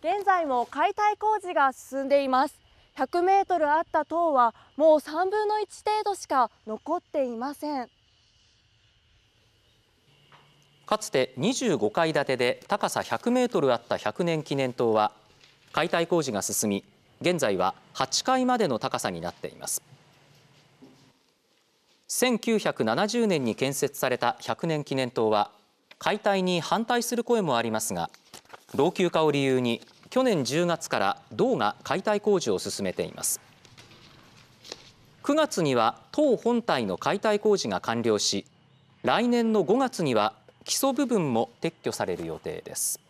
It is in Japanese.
現在も解体工事が進んでいます100メートルあった塔はもう3分の1程度しか残っていませんかつて25階建てで高さ100メートルあった100年記念塔は解体工事が進み現在は8階までの高さになっています1970年に建設された100年記念塔は解体に反対する声もありますが老朽化を理由に去年10月から道が解体工事を進めています9月には党本体の解体工事が完了し来年の5月には基礎部分も撤去される予定です。